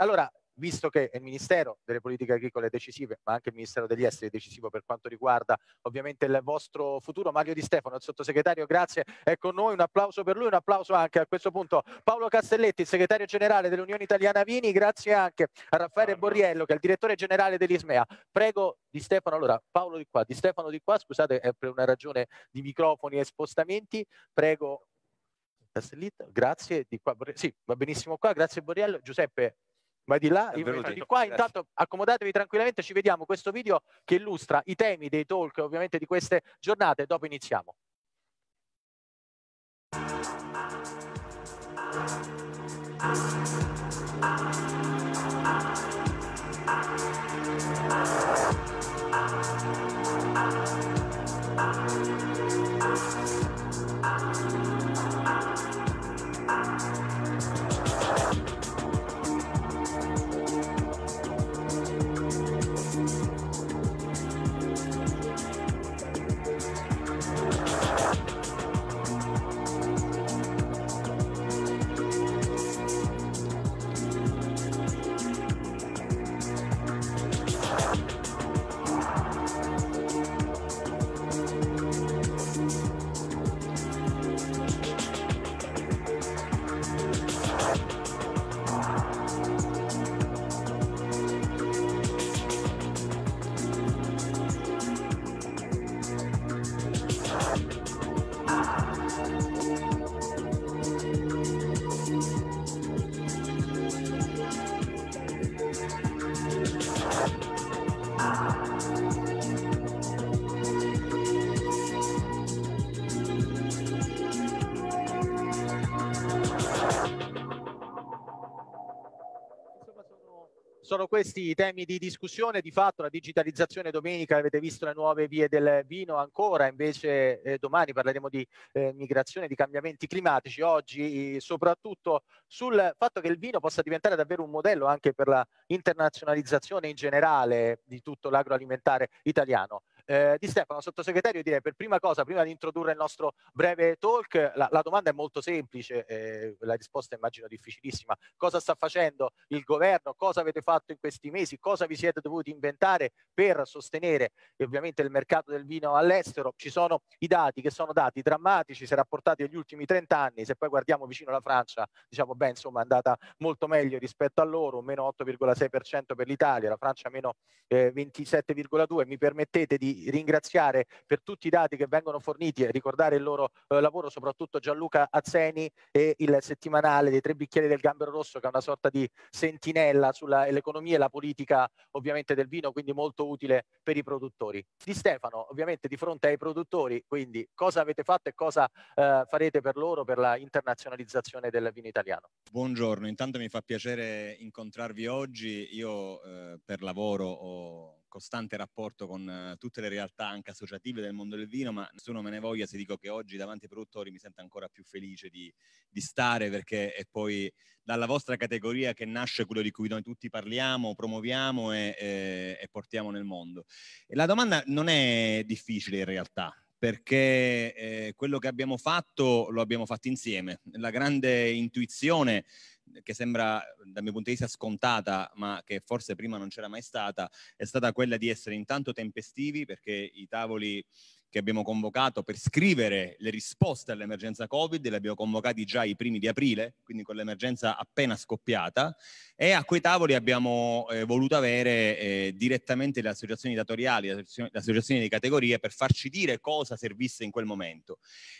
Allora, visto che il Ministero delle Politiche Agricole è decisivo, ma anche il Ministero degli Esteri è decisivo per quanto riguarda ovviamente il vostro futuro, Mario Di Stefano, il sottosegretario, grazie, è con noi, un applauso per lui, un applauso anche a questo punto Paolo Castelletti, il segretario generale dell'Unione Italiana Vini, grazie anche a Raffaele Borriello che è il direttore generale dell'Ismea. Prego Di Stefano, allora Paolo di qua, Di Stefano di qua, scusate, è per una ragione di microfoni e spostamenti, prego Castellitto, grazie di qua, sì, va benissimo qua, grazie Borriello, Giuseppe ma di là, di qua. Eh, intanto accomodatevi tranquillamente, ci vediamo questo video che illustra i temi dei talk ovviamente di queste giornate, dopo iniziamo. Thank you. Sono questi i temi di discussione, di fatto la digitalizzazione domenica, avete visto le nuove vie del vino ancora, invece eh, domani parleremo di eh, migrazione, di cambiamenti climatici, oggi soprattutto sul fatto che il vino possa diventare davvero un modello anche per la internazionalizzazione in generale di tutto l'agroalimentare italiano eh, Di Stefano, sottosegretario, direi per prima cosa, prima di introdurre il nostro breve talk, la, la domanda è molto semplice, eh, la risposta immagino difficilissima. Cosa sta facendo il governo? Cosa avete fatto in questi mesi? Cosa vi siete dovuti inventare per sostenere ovviamente il mercato del vino all'estero? Ci sono i dati che sono dati drammatici si è rapportati agli ultimi 30 anni, se poi guardiamo vicino alla Francia, diciamo beh, insomma è andata molto meglio rispetto a loro, meno 8,6% per l'Italia, la Francia meno eh, 27,2%. Mi permettete di ringraziare per tutti i dati che vengono forniti e ricordare il loro eh, lavoro, soprattutto Gianluca Azzeni e il settimanale dei tre bicchieri del Gambero Rosso, che è una sorta di sentinella sull'economia e la politica ovviamente del vino, quindi molto utile per i produttori. Di Stefano, ovviamente di fronte ai produttori, quindi cosa avete fatto e cosa eh, farete per loro per la internazionalizzazione del vino italiano? Buongiorno, intanto mi fa piacere incontrarvi oggi. Io eh, per lavoro ho costante rapporto con eh, tutte le realtà anche associative del mondo del vino, ma nessuno me ne voglia se dico che oggi davanti ai produttori mi sento ancora più felice di, di stare perché è poi dalla vostra categoria che nasce quello di cui noi tutti parliamo, promuoviamo e, e, e portiamo nel mondo. E la domanda non è difficile in realtà, perché eh, quello che abbiamo fatto lo abbiamo fatto insieme. La grande intuizione che sembra dal mio punto di vista scontata, ma che forse prima non c'era mai stata, è stata quella di essere intanto tempestivi perché i tavoli che abbiamo convocato per scrivere le risposte all'emergenza Covid, le abbiamo convocati già i primi di aprile, quindi con l'emergenza appena scoppiata, e a quei tavoli abbiamo eh, voluto avere eh, direttamente le associazioni datoriali, le associazioni di categorie per farci dire cosa servisse in quel momento.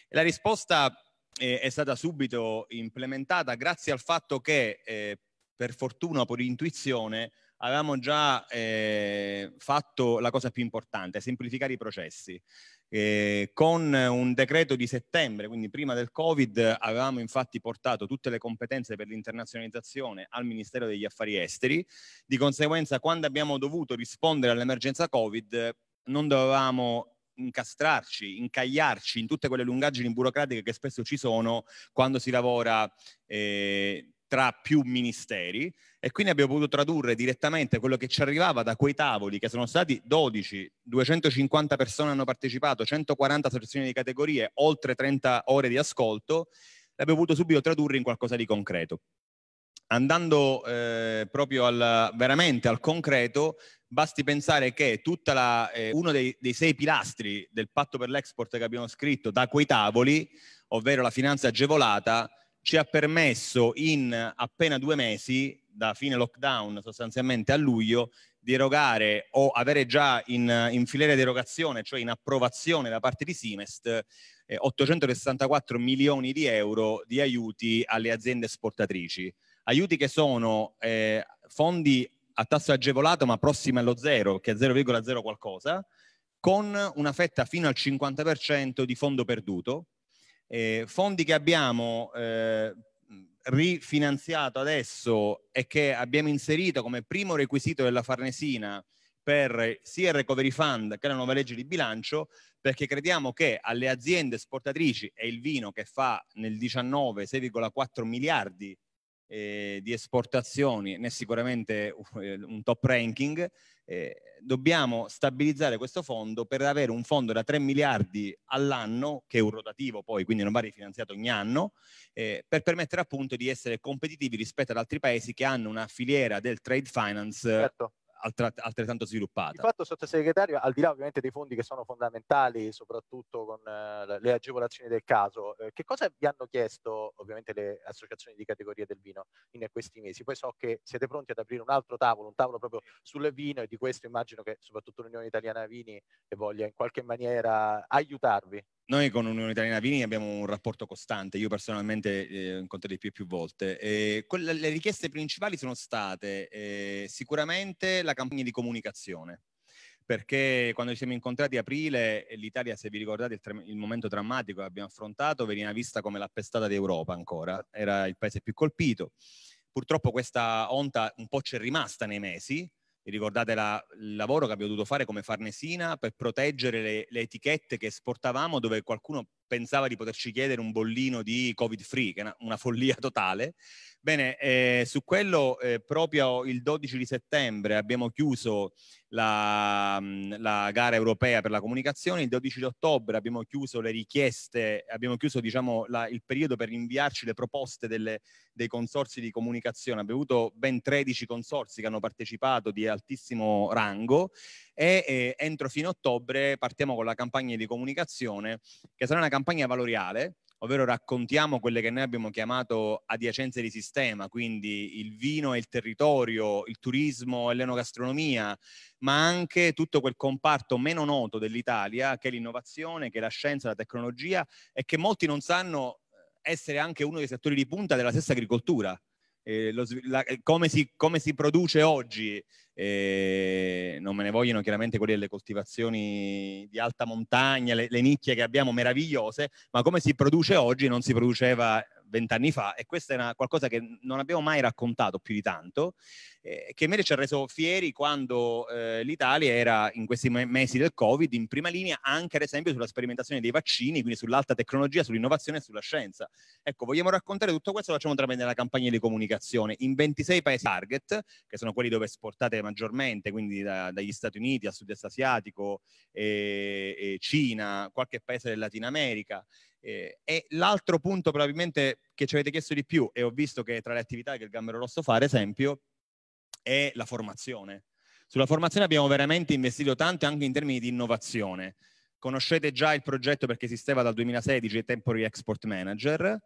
E la risposta eh, è stata subito implementata grazie al fatto che, eh, per fortuna, per intuizione, avevamo già eh, fatto la cosa più importante, semplificare i processi. Eh, con un decreto di settembre, quindi prima del Covid, avevamo infatti portato tutte le competenze per l'internazionalizzazione al Ministero degli Affari Esteri, di conseguenza quando abbiamo dovuto rispondere all'emergenza Covid non dovevamo incastrarci, incagliarci in tutte quelle lungaggini burocratiche che spesso ci sono quando si lavora eh, tra più ministeri e quindi abbiamo potuto tradurre direttamente quello che ci arrivava da quei tavoli che sono stati 12, 250 persone hanno partecipato, 140 selezioni di categorie, oltre 30 ore di ascolto, l'abbiamo potuto subito tradurre in qualcosa di concreto andando eh, proprio al, veramente al concreto, basti pensare che la, eh, uno dei, dei, sei pilastri del patto per l'export che abbiamo scritto da quei tavoli, ovvero la finanza agevolata, ci ha permesso in appena due mesi, da fine lockdown sostanzialmente a luglio, di erogare o avere già in, in filiera di erogazione, cioè in approvazione da parte di Simest, eh, 864 milioni di euro di aiuti alle aziende esportatrici aiuti che sono eh, fondi a tasso agevolato ma prossimi allo zero, che è 0,0 qualcosa, con una fetta fino al 50% di fondo perduto, eh, fondi che abbiamo eh, rifinanziato adesso e che abbiamo inserito come primo requisito della Farnesina per sia il recovery fund che la nuova legge di bilancio, perché crediamo che alle aziende esportatrici e il vino che fa nel 19 6,4 miliardi eh, di esportazioni né sicuramente eh, un top ranking, eh, dobbiamo stabilizzare questo fondo per avere un fondo da 3 miliardi all'anno, che è un rotativo poi, quindi non va rifinanziato ogni anno, eh, per permettere appunto di essere competitivi rispetto ad altri paesi che hanno una filiera del trade finance certo altrettanto sviluppata. Il fatto, sottosegretario, al di là ovviamente dei fondi che sono fondamentali, soprattutto con eh, le agevolazioni del caso, eh, che cosa vi hanno chiesto ovviamente le associazioni di categoria del vino in questi mesi? Poi so che siete pronti ad aprire un altro tavolo, un tavolo proprio sul vino e di questo immagino che soprattutto l'Unione Italiana Vini voglia in qualche maniera aiutarvi. Noi con Unione Italiana Vini abbiamo un rapporto costante, io personalmente eh, incontrerei più e più volte. Eh, quelle, le richieste principali sono state eh, sicuramente la campagna di comunicazione, perché quando ci siamo incontrati a aprile eh, l'Italia, se vi ricordate il, il, momento drammatico che abbiamo affrontato, veniva vista come la pestata d'Europa ancora, era il paese più colpito. Purtroppo questa onta un po' c'è rimasta nei mesi, ricordate la, il lavoro che abbiamo dovuto fare come Farnesina per proteggere le, le, etichette che esportavamo dove qualcuno pensava di poterci chiedere un bollino di covid free, che è una, una follia totale. Bene, eh, su quello eh, proprio il 12 di settembre abbiamo chiuso la, la, gara europea per la comunicazione, il 12 di ottobre abbiamo chiuso le richieste, abbiamo chiuso diciamo, la, il periodo per inviarci le proposte delle, dei consorsi di comunicazione, abbiamo avuto ben 13 consorsi che hanno partecipato di altissimo rango e eh, entro fine ottobre partiamo con la campagna di comunicazione che sarà una campagna valoriale ovvero raccontiamo quelle che noi abbiamo chiamato adiacenze di sistema, quindi il vino e il territorio, il turismo e l'enogastronomia, ma anche tutto quel comparto meno noto dell'Italia, che è l'innovazione, che è la scienza, la tecnologia e che molti non sanno essere anche uno dei settori di punta della stessa agricoltura eh, lo, la, eh, come, si, come, si, produce oggi, eh, non me ne vogliono chiaramente quelle delle coltivazioni di alta montagna, le, le nicchie che abbiamo meravigliose, ma come si produce oggi non si produceva vent'anni fa e questa è qualcosa che non abbiamo mai raccontato più di tanto, eh, che invece ci ha reso fieri quando eh, l'Italia era in questi mesi del Covid in prima linea anche ad esempio sulla sperimentazione dei vaccini, quindi sull'alta tecnologia, sull'innovazione e sulla scienza. Ecco, vogliamo raccontare tutto questo, lo facciamo tramite la campagna di comunicazione in 26 paesi target, che sono quelli dove esportate maggiormente, quindi da, dagli Stati Uniti al sud-est asiatico, e, eh, e Cina, qualche paese del Latino America. Eh, e l'altro punto probabilmente che ci avete chiesto di più, e ho visto che tra le attività che il Gambero Rosso fa, ad esempio, è la formazione. Sulla formazione abbiamo veramente investito tanto anche in termini di innovazione. Conoscete già il progetto perché esisteva dal 2016, Temporary Export Manager,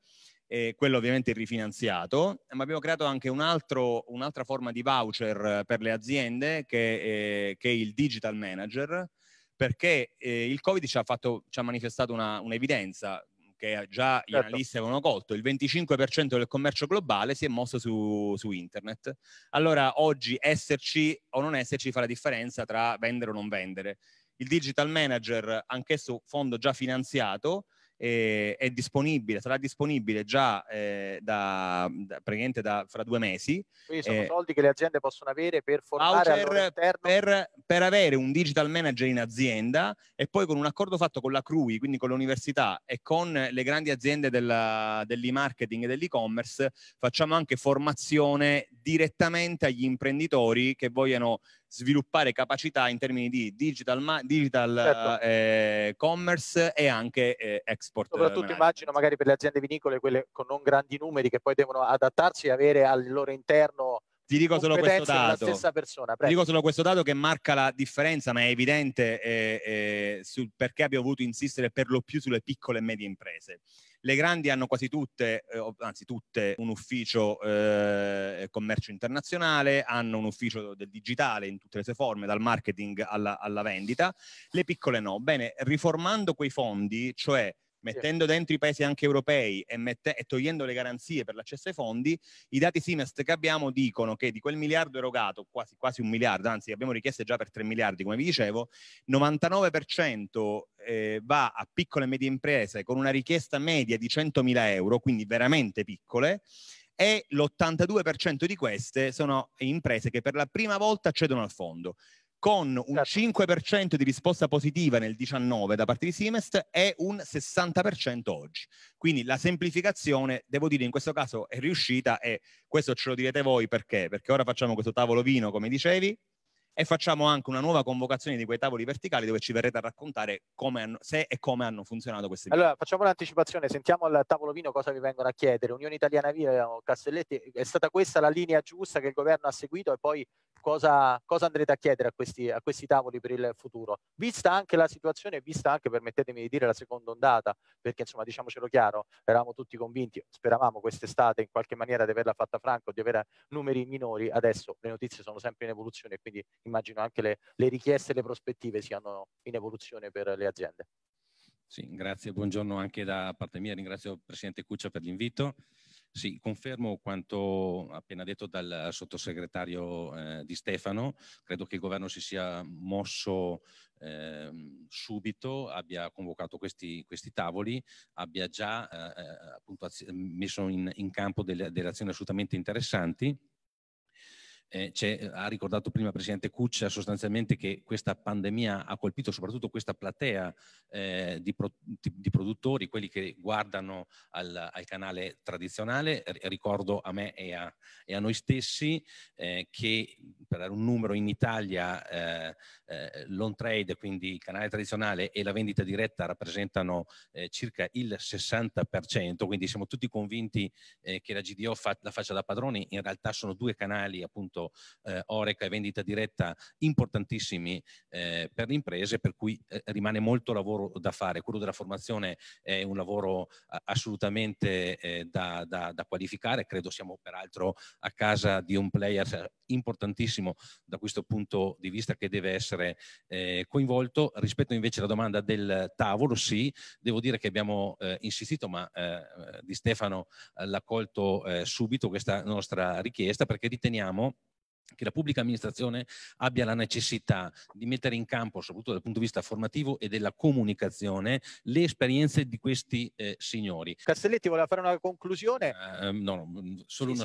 e quello ovviamente rifinanziato, ma abbiamo creato anche un altro, un'altra forma di voucher per le aziende che, è, eh, che è il Digital Manager, perché eh, il Covid ci ha, fatto, ci ha manifestato una, un'evidenza che già certo. gli analisti avevano colto, il 25% del commercio globale si è mosso su, su, internet. Allora oggi esserci o non esserci fa la differenza tra vendere o non vendere. Il digital manager, anch'esso fondo già finanziato, eh, è disponibile, sarà disponibile già eh, da, da, praticamente da, fra due mesi. Quindi sono eh, soldi che le aziende possono avere per formare per, per, avere un digital manager in azienda e poi con un accordo fatto con la CRUI, quindi con l'università e con le grandi aziende della, dell'e-marketing e dell'e-commerce, facciamo anche formazione direttamente agli imprenditori che vogliono sviluppare capacità in termini di digital, digital certo. eh, commerce e anche eh, export. Soprattutto management. immagino magari per le aziende vinicole, quelle con non grandi numeri che poi devono adattarsi e avere al loro interno ti dico solo questo dato. Persona, ti dico solo questo dato che marca la differenza, ma è evidente eh, eh, sul perché abbiamo voluto insistere per lo più sulle piccole e medie imprese. Le grandi hanno quasi tutte, eh, anzi tutte, un ufficio eh, commercio internazionale, hanno un ufficio del digitale in tutte le sue forme, dal marketing alla, alla vendita. Le piccole no. Bene, riformando quei fondi, cioè mettendo dentro i paesi anche europei e, mette- e togliendo le garanzie per l'accesso ai fondi, i dati SIMEST che abbiamo dicono che di quel miliardo erogato, quasi, quasi un miliardo, anzi abbiamo richieste già per 3 miliardi, come vi dicevo, 99% eh, va a piccole e medie imprese con una richiesta media di 100.000 euro, quindi veramente piccole, e l'82% di queste sono imprese che per la prima volta accedono al fondo con un 5% certo. di risposta positiva nel 19 da parte di Siemens e un 60% oggi. Quindi la semplificazione, devo dire, in questo caso è riuscita e questo ce lo direte voi perché? Perché ora facciamo questo tavolo vino, come dicevi, e facciamo anche una nuova convocazione di quei tavoli verticali dove ci verrete a raccontare hanno, se e come hanno funzionato questi misure. Allora, facciamo un'anticipazione, sentiamo al tavolo vino cosa vi vengono a chiedere. Unione Italiana Via, Castelletti, è stata questa la linea giusta che il governo ha seguito e poi cosa, cosa andrete a chiedere a questi, a questi, tavoli per il futuro? Vista anche la situazione, vista anche, permettetemi di dire, la seconda ondata, perché insomma diciamocelo chiaro, eravamo tutti convinti, speravamo quest'estate in qualche maniera di averla fatta franco, di avere numeri minori, adesso le notizie sono sempre in evoluzione, quindi immagino anche le, le richieste e le prospettive siano in evoluzione per le aziende. Sì, grazie, buongiorno anche da parte mia, ringrazio il Presidente Cuccia per l'invito. Sì, confermo quanto appena detto dal sottosegretario eh, Di Stefano, credo che il governo si sia mosso eh, subito, abbia convocato questi, questi tavoli, abbia già eh, eh appunto, messo in, in campo delle, delle azioni assolutamente interessanti eh, ha ricordato prima il Presidente Cuccia sostanzialmente che questa pandemia ha colpito soprattutto questa platea eh, di, pro, di, di, produttori, quelli che guardano al, al canale tradizionale. R ricordo a me e a, e a noi stessi eh, che per un numero in Italia eh, eh, l'on trade, quindi il canale tradizionale e la vendita diretta rappresentano eh, circa il 60%, quindi siamo tutti convinti eh, che la GDO fa, la faccia da padroni, in realtà sono due canali appunto mercato eh, Oreca e vendita diretta importantissimi eh, per le imprese, per cui eh, rimane molto lavoro da fare. Quello della formazione è un lavoro eh, assolutamente eh, da, da, da, qualificare, credo siamo peraltro a casa di un player cioè, importantissimo da questo punto di vista che deve essere eh, coinvolto. Rispetto invece alla domanda del tavolo, sì, devo dire che abbiamo insistito, ma di Stefano l'ha colto subito questa nostra richiesta perché riteniamo che la pubblica amministrazione abbia la necessità di mettere in campo, soprattutto dal punto di vista formativo e della comunicazione, le esperienze di questi eh, signori. Castelletti voleva fare una conclusione? Uh, no, no, mm, solo sì, una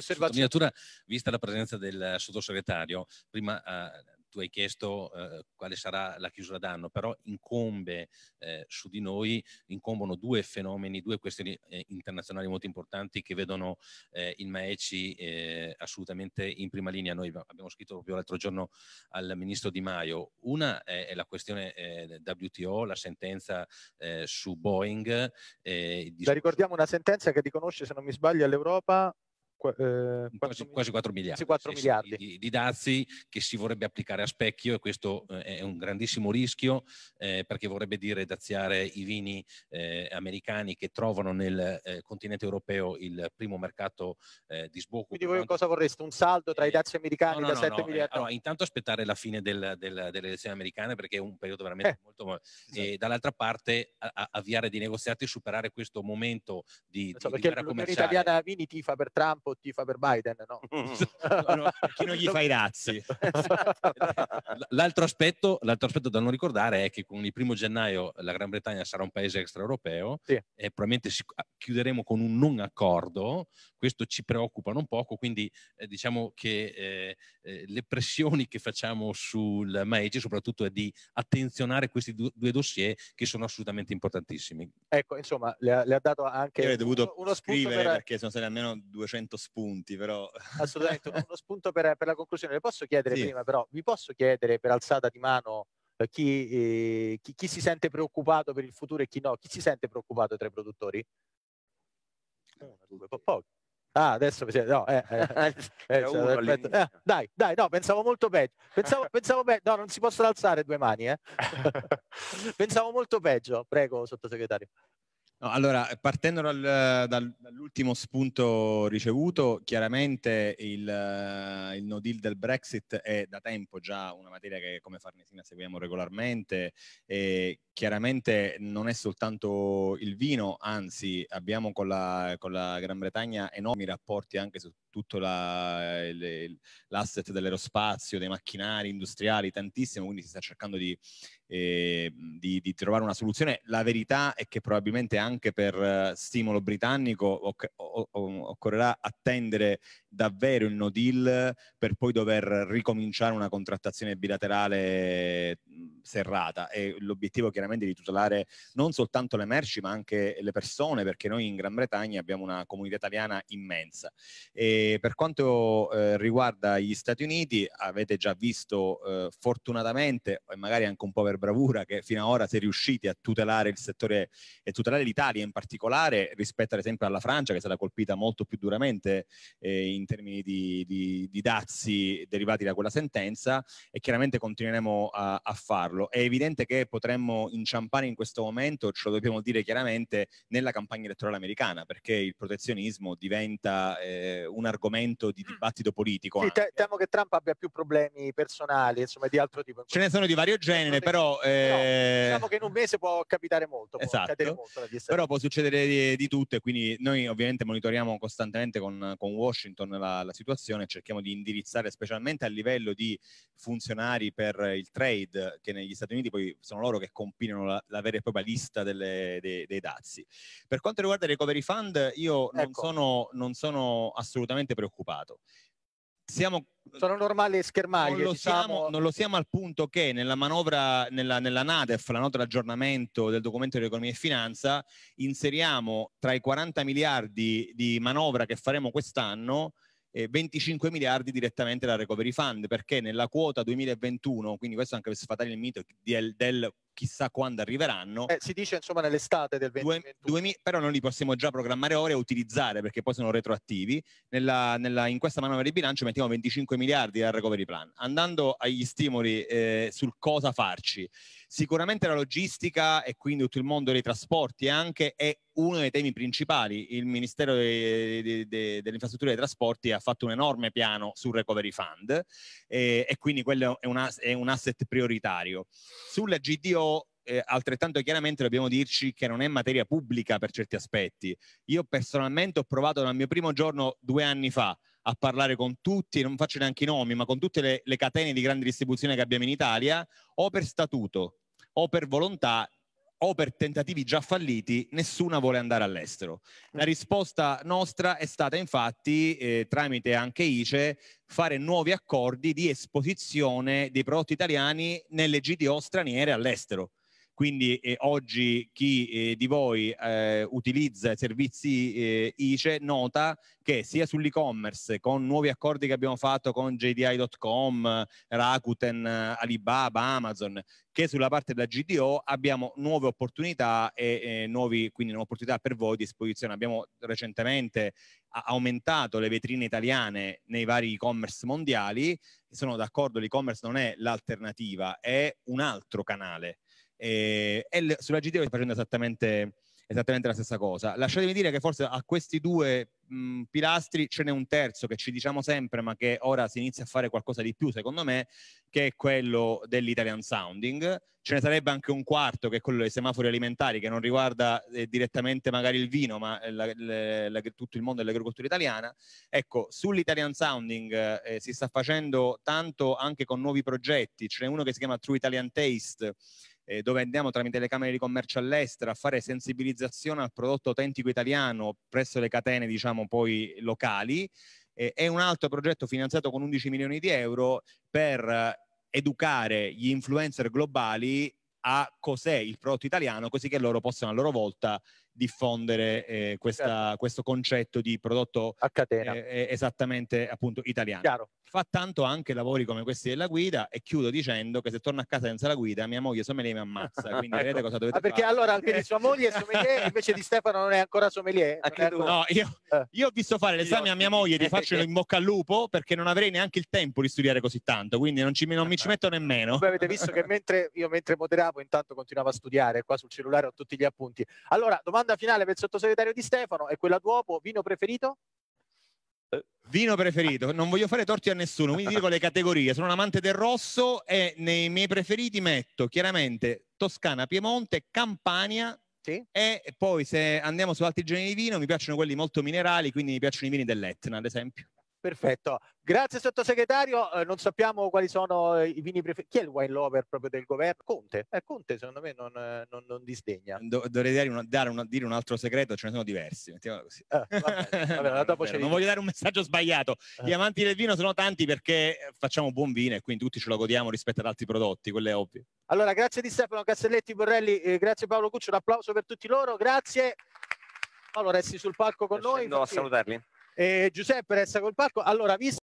sì, sottolineatura, vista la presenza del sottosegretario. Prima uh, tu hai chiesto eh, quale sarà la chiusura d'anno, però incombe eh, su di noi, incombono due fenomeni, due questioni eh, internazionali molto importanti che vedono eh, il MAECI eh, assolutamente in prima linea. Noi abbiamo scritto proprio l'altro giorno al ministro Di Maio, una è, è la questione eh, WTO, la sentenza su Boeing. Eh, discorso... La ricordiamo una sentenza che riconosce, se non mi sbaglio, all'Europa eh, quasi, quasi, 4 miliardi, 4 miliardi. Di, di, dazi che si vorrebbe applicare a specchio e questo eh, è un grandissimo rischio eh, perché vorrebbe dire daziare i vini eh, americani che trovano nel eh, continente europeo il primo mercato eh, di sbocco. Quindi voi cosa vorreste? Un saldo tra i dazi americani no, da no, 7 no, miliardi? allora, intanto aspettare la fine del, del, delle elezioni americane perché è un periodo veramente molto... Esatto. dall'altra parte a, a avviare dei negoziati, e superare questo momento di... So, di perché l'Unione Italiana Vini tifa per Trump o tifa per Biden, no? no, chi non gli fa i razzi? Esatto. l'altro, aspetto, l'altro aspetto da non ricordare è che con il primo gennaio la Gran Bretagna sarà un paese extraeuropeo sì. e probabilmente chiuderemo con un non accordo, questo ci preoccupa non poco, quindi eh, diciamo che eh, eh, le pressioni che facciamo sul Maegi soprattutto è di attenzionare questi due, due dossier che sono assolutamente importantissimi. Ecco, insomma, le ha, le ha dato anche... Io avrei dovuto uno, uno scrivere per... perché sono state almeno 200 spunti, però... Assolutamente, uno spunto per, per la conclusione. Le posso chiedere sì. prima, però, vi posso chiedere per alzata di mano eh, chi, eh, chi, chi si sente preoccupato per il futuro e chi no? Chi si sente preoccupato tra i produttori? Eh, uno, due, po- pochi. Ah, adesso no, eh, eh, eh, uno, cioè, eh, dai, dai, no, pensavo molto peggio. Pensavo, pensavo peggio. No, non si possono alzare due mani, pensavo molto peggio. Prego, sottosegretario. No, allora, partendo dal, dal, dall'ultimo spunto ricevuto, chiaramente il, il, no deal del Brexit è da tempo già una materia che come Farnesina seguiamo regolarmente e chiaramente non è soltanto il vino, anzi abbiamo con la, con la Gran Bretagna enormi rapporti anche su tutto la, l'asset dell'aerospazio, dei macchinari industriali, tantissimo, quindi si sta cercando di eh, di, di, trovare una soluzione. La verità è che probabilmente anche per eh, stimolo britannico oc- occorrerà attendere davvero il no deal per poi dover ricominciare una contrattazione bilaterale serrata e l'obiettivo chiaramente è di tutelare non soltanto le merci ma anche le persone perché noi in Gran Bretagna abbiamo una comunità italiana immensa. E per quanto eh, riguarda gli Stati Uniti avete già visto eh, fortunatamente e magari anche un po' per bravura che fino ad ora si è riusciti a tutelare il settore e tutelare l'Italia in particolare rispetto ad esempio alla Francia che è stata colpita molto più duramente eh, in termini di, di, di dazi derivati da quella sentenza e chiaramente continueremo a, a farlo farlo. È evidente che potremmo inciampare in questo momento, ce lo dobbiamo dire chiaramente, nella campagna elettorale americana, perché il protezionismo diventa eh, un argomento di mm. dibattito politico. Sì, te- temo che Trump abbia più problemi personali, insomma, di altro tipo. Ce ne sono di vario genere, però... Eh... No, diciamo che in un mese può capitare molto, può esatto. molto Però può succedere di, di, tutto e quindi noi ovviamente monitoriamo costantemente con, con Washington la, la situazione cerchiamo di indirizzare specialmente a livello di funzionari per il trade che nei negli Stati Uniti poi sono loro che compilano la, la vera e propria lista delle, dei, dei, dazi. Per quanto riguarda i recovery fund, io non, ecco. sono, non sono assolutamente preoccupato. Siamo, sono normali schermaglie. Non lo, diciamo... siamo, non lo, siamo, al punto che nella manovra, nella, nella NADEF, la nota di aggiornamento del documento di economia e finanza, inseriamo tra i 40 miliardi di manovra che faremo quest'anno eh, 25 miliardi direttamente da Recovery Fund, perché nella quota 2021, quindi questo anche per sfatare il mito del, del chissà quando arriveranno. Eh, si dice insomma nell'estate del 2020. Però non li possiamo già programmare ora e utilizzare perché poi sono retroattivi. Nella, nella, in questa manovra di bilancio mettiamo 25 miliardi dal recovery plan. Andando agli stimoli eh, sul cosa farci, sicuramente la logistica e quindi tutto il mondo dei trasporti anche è uno dei temi principali. Il Ministero de, de, de, delle Infrastrutture e dei Trasporti ha fatto un enorme piano sul Recovery Fund eh, e quindi quello è un, è un asset prioritario. Sulla GDO però eh, altrettanto chiaramente dobbiamo dirci che non è materia pubblica per certi aspetti. Io personalmente ho provato dal mio primo giorno due anni fa a parlare con tutti, non faccio neanche i nomi, ma con tutte le, le catene di grande distribuzione che abbiamo in Italia, o per statuto o per volontà o per tentativi già falliti nessuna vuole andare all'estero. La mm. risposta nostra è stata infatti, eh, tramite anche ICE, fare nuovi accordi di esposizione dei prodotti italiani nelle GDO straniere all'estero. Quindi eh, oggi chi eh, di voi eh, utilizza i servizi eh, ICE nota che sia sull'e-commerce con nuovi accordi che abbiamo fatto con JDI.com, Rakuten, Alibaba, Amazon, che sulla parte della GDO abbiamo nuove opportunità e, e eh, nuovi, quindi nuove opportunità per voi di esposizione. Abbiamo recentemente aumentato le vetrine italiane nei vari e-commerce mondiali. Sono d'accordo, l'e-commerce non è l'alternativa, è un altro canale eh, e, e sulla GTO sta facendo esattamente, esattamente, la stessa cosa. Lasciatemi dire che forse a questi due mh, pilastri ce n'è un terzo che ci diciamo sempre, ma che ora si inizia a fare qualcosa di più, secondo me, che è quello dell'Italian Sounding. Ce ne sarebbe anche un quarto, che è quello dei semafori alimentari, che non riguarda eh, direttamente magari il vino, ma eh, la, la, la, tutto il mondo dell'agricoltura italiana. Ecco, sull'Italian Sounding eh, si sta facendo tanto anche con nuovi progetti. Ce n'è uno che si chiama True Italian Taste eh, dove andiamo tramite le Camere di Commercio all'estero a fare sensibilizzazione al prodotto autentico italiano presso le catene, diciamo, poi locali. Eh, e un altro progetto finanziato con 11 milioni di euro per eh, educare gli influencer globali a cos'è il prodotto italiano, così che loro possano a loro volta diffondere eh, questa, certo. questo concetto di prodotto a catena. Eh, eh, esattamente appunto italiano. Chiaro. Fa tanto anche lavori come questi della guida e chiudo dicendo che se torno a casa senza la guida mia moglie sommelier mi ammazza, quindi ecco. vedete cosa dovete ah, perché fare. allora anche eh. sua moglie è sommelier invece di Stefano non è ancora sommelier. È no, io, eh. io, ho visto fare l'esame a mia moglie di farcelo in bocca al lupo perché non avrei neanche il tempo di studiare così tanto, quindi non, ci, non mi ci metto nemmeno. Voi avete visto che mentre io mentre moderavo intanto continuavo a studiare qua sul cellulare ho tutti gli appunti. Allora, domanda domanda finale per il sottosegretario Di Stefano è quella d'uopo, vino preferito? Eh, vino preferito, non voglio fare torti a nessuno, quindi dico le categorie. Sono un amante del rosso e nei miei preferiti metto chiaramente Toscana, Piemonte, Campania sì. e poi se andiamo su altri generi di vino mi piacciono quelli molto minerali, quindi mi piacciono i vini dell'Etna ad esempio. Perfetto, grazie sottosegretario. Eh, non sappiamo quali sono eh, i vini preferiti. Chi è il wine lover proprio del governo? Conte. Eh, Conte, secondo me, non, eh, non, non disdegna. Do- dovrei dare, una, dare una, dire un altro segreto, ce ne sono diversi. Mettiamola così. Eh, vabbè, vabbè, dopo non, voglio dare un messaggio sbagliato. Eh. Gli amanti del vino sono tanti perché facciamo buon vino e quindi tutti ce lo godiamo rispetto ad altri prodotti, quello è ovvio. Allora, grazie di Stefano Castelletti Borrelli, eh, grazie Paolo Cuccio, un applauso per tutti loro, grazie. Paolo, resti sul palco con noi. No, a salutarli. Eh, Giuseppe resta col palco. Allora, visto